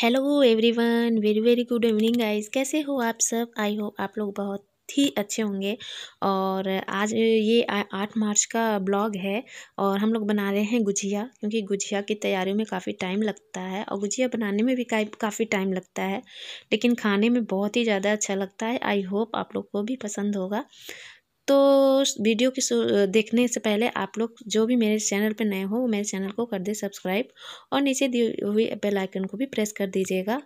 Hello everyone very very good evening guys कैसे हो आप सब आई होप आप लोग बहुत ही अच्छे होंगे और आज ये आठ मार्च का ब्लॉग है और हम लोग बना रहे हैं गुजिया क्योंकि गुजिया की तैयारी में काफ़ी टाइम लगता है और गुजिया बनाने में भी काफ़ी टाइम लगता है लेकिन खाने में बहुत ही ज़्यादा अच्छा लगता है आई होप आप लोग को भी पसंद होगा तो वीडियो की देखने से पहले आप लोग जो भी मेरे चैनल पर नए हो वो मेरे चैनल को कर दे सब्सक्राइब और नीचे दी हुई बेल आइकन को भी प्रेस कर दीजिएगा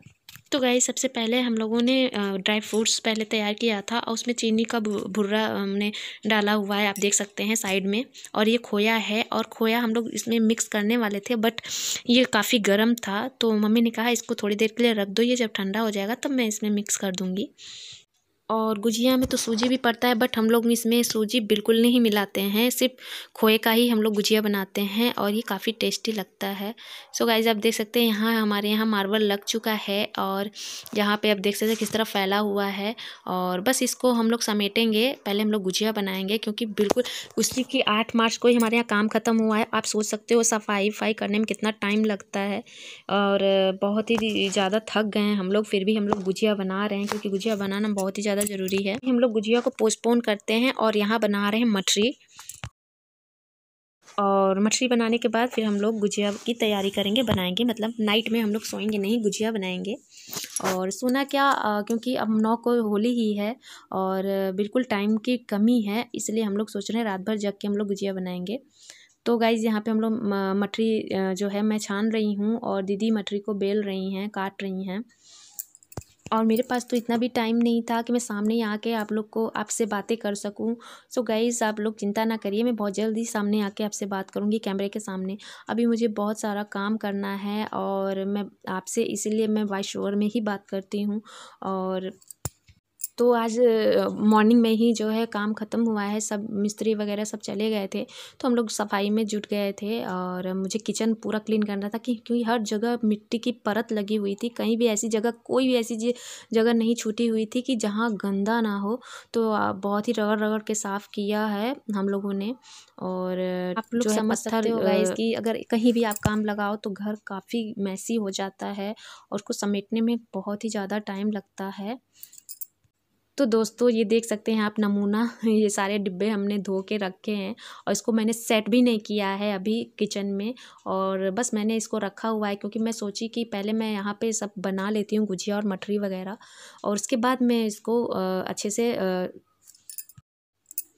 तो गाय सबसे पहले हम लोगों ने ड्राई फ्रूट्स पहले तैयार किया था और उसमें चीनी का भुर्रा हमने डाला हुआ है आप देख सकते हैं साइड में और ये खोया है और खोया हम लोग इसमें मिक्स करने वाले थे बट ये काफ़ी गर्म था तो मम्मी ने कहा इसको थोड़ी देर के लिए रख दो ये जब ठंडा हो जाएगा तब तो मैं इसमें मिक्स कर दूँगी और गुजिया में तो सूजी भी पड़ता है बट हम लोग इसमें सूजी बिल्कुल नहीं मिलाते हैं सिर्फ खोए का ही हम लोग गुजिया बनाते हैं और ये काफ़ी टेस्टी लगता है सो so गाइज आप देख सकते हैं यहाँ हमारे यहाँ मार्बल लग चुका है और यहाँ पे आप देख सकते हैं किस तरह फैला हुआ है और बस इसको हम लोग समेटेंगे पहले हम लोग गुजिया बनाएंगे क्योंकि बिल्कुल उसकी की आठ मार्च को ही हमारे यहाँ काम ख़त्म हुआ है आप सोच सकते हो सफाई वफाई करने में कितना टाइम लगता है और बहुत ही ज़्यादा थक गए हैं हम लोग फिर भी हम लोग गुजिया बना रहे हैं क्योंकि गुजिया बनाना बहुत ही ज़्यादा ज़्यादा ज़रूरी है हम लोग गुजिया को पोस्टपोन करते हैं और यहाँ बना रहे हैं मठरी और मछली बनाने के बाद फिर हम लोग गुजिया की तैयारी करेंगे बनाएंगे मतलब नाइट में हम लोग सोएंगे नहीं गुजिया बनाएंगे और सोना क्या आ, क्योंकि अब नौ को होली ही है और बिल्कुल टाइम की कमी है इसलिए हम लोग सोच रहे हैं रात भर जग के हम लोग गुजिया बनाएंगे तो गाइज़ यहाँ पे हम लोग मठरी जो है मैं छान रही हूँ और दीदी मठरी को बेल रही हैं काट रही हैं और मेरे पास तो इतना भी टाइम नहीं था कि मैं सामने आके आप लोग को आपसे बातें कर सकूं सो so गाइज़ आप लोग चिंता ना करिए मैं बहुत जल्दी सामने आके आपसे बात करूंगी कैमरे के सामने अभी मुझे बहुत सारा काम करना है और मैं आपसे इसीलिए मैं वाइश ओवर में ही बात करती हूँ और तो आज मॉर्निंग में ही जो है काम ख़त्म हुआ है सब मिस्त्री वगैरह सब चले गए थे तो हम लोग सफाई में जुट गए थे और मुझे किचन पूरा क्लीन करना था कि क्योंकि हर जगह मिट्टी की परत लगी हुई थी कहीं भी ऐसी जगह कोई भी ऐसी जगह नहीं छूटी हुई थी कि जहाँ गंदा ना हो तो बहुत ही रगड़ रगड़ के साफ़ किया है हम लोगों ने और आप लोग समझ सकते हो गाइस कि अगर कहीं भी आप काम लगाओ तो घर काफ़ी मैसी हो जाता है और उसको समेटने में बहुत ही ज़्यादा टाइम लगता है तो दोस्तों ये देख सकते हैं आप नमूना ये सारे डिब्बे हमने धो के रखे हैं और इसको मैंने सेट भी नहीं किया है अभी किचन में और बस मैंने इसको रखा हुआ है क्योंकि मैं सोची कि पहले मैं यहाँ पे सब बना लेती हूँ गुजिया और मठरी वगैरह और उसके बाद मैं इसको अच्छे से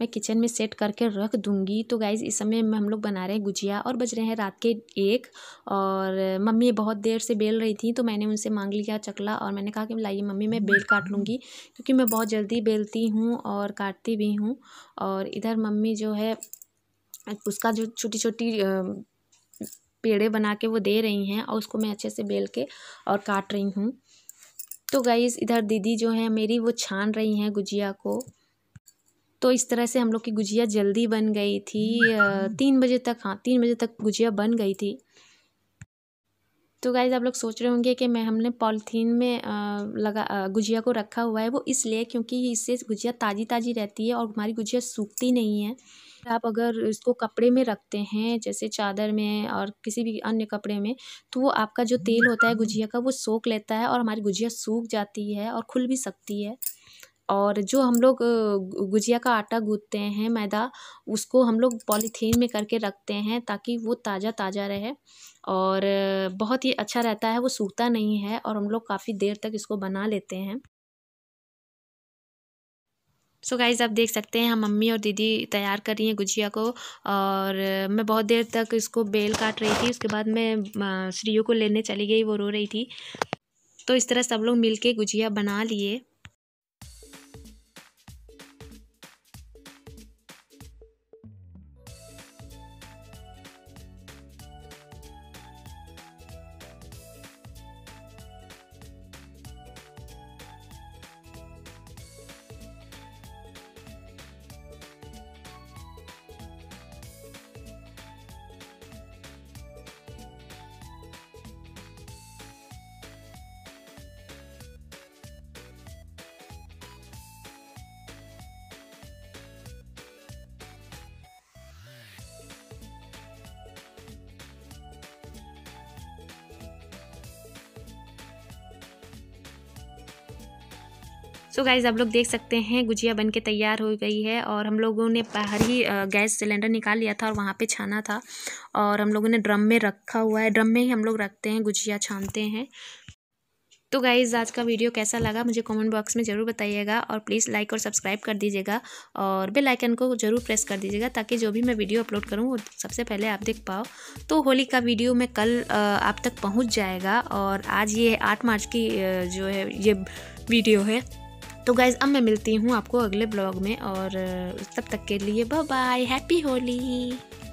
मैं किचन में सेट करके रख दूँगी तो गाइज़ इस समय हम लोग बना रहे हैं गुजिया और बज रहे हैं रात के एक और मम्मी बहुत देर से बेल रही थी तो मैंने उनसे मांग लिया चकला और मैंने कहा कि लाइए मम्मी मैं बेल काट लूँगी क्योंकि मैं बहुत जल्दी बेलती हूँ और काटती भी हूँ और इधर मम्मी जो है उसका जो छोटी छोटी पेड़े बना के वो दे रही हैं और उसको मैं अच्छे से बेल के और काट रही हूँ तो गाइज़ इधर दीदी जो है मेरी वो छान रही हैं गुजिया को तो इस तरह से हम लोग की गुजिया जल्दी बन गई थी हम्म। तीन बजे तक हाँ तीन बजे तक गुजिया बन गई थी तो गाइज आप लोग सोच रहे होंगे कि मैं हमने पॉलीथीन में लगा गुजिया को रखा हुआ है वो इसलिए क्योंकि इससे गुजिया ताज़ी ताज़ी रहती है और हमारी गुजिया सूखती नहीं है आप अगर इसको कपड़े में रखते हैं जैसे चादर में और किसी भी अन्य कपड़े में तो वो आपका जो तेल होता है गुजिया का वो सोख लेता है और हमारी गुजिया सूख जाती है और खुल भी सकती है और जो हम लोग गुजिया का आटा गूँधते हैं मैदा उसको हम लोग पॉलीथीन में करके रखते हैं ताकि वो ताज़ा ताज़ा रहे और बहुत ही अच्छा रहता है वो सूखता नहीं है और हम लोग काफ़ी देर तक इसको बना लेते हैं सो so गाइज़ आप देख सकते हैं हम मम्मी और दीदी तैयार कर रही हैं गुजिया को और मैं बहुत देर तक इसको बेल काट रही थी उसके बाद मैं श्रीयू को लेने चली गई वो रो रही थी तो इस तरह सब लोग मिलके गुजिया बना लिए सो so गाइज़ आप लोग देख सकते हैं गुजिया बन के तैयार हो गई है और हम लोगों ने बाहर ही गैस सिलेंडर निकाल लिया था और वहाँ पे छाना था और हम लोगों ने ड्रम में रखा हुआ है ड्रम में ही हम लोग रखते हैं गुजिया छानते हैं तो गाइज़ आज का वीडियो कैसा लगा मुझे कमेंट बॉक्स में ज़रूर बताइएगा और प्लीज़ लाइक और सब्सक्राइब कर दीजिएगा और बेल आइकन को ज़रूर प्रेस कर दीजिएगा ताकि जो भी मैं वीडियो अपलोड करूँ वो सबसे पहले आप देख पाओ तो होली का वीडियो मैं कल आप तक पहुँच जाएगा और आज ये आठ मार्च की जो है ये वीडियो है तो गाइज़ अब मैं मिलती हूँ आपको अगले ब्लॉग में और तब तक के लिए बाय बाय हैप्पी होली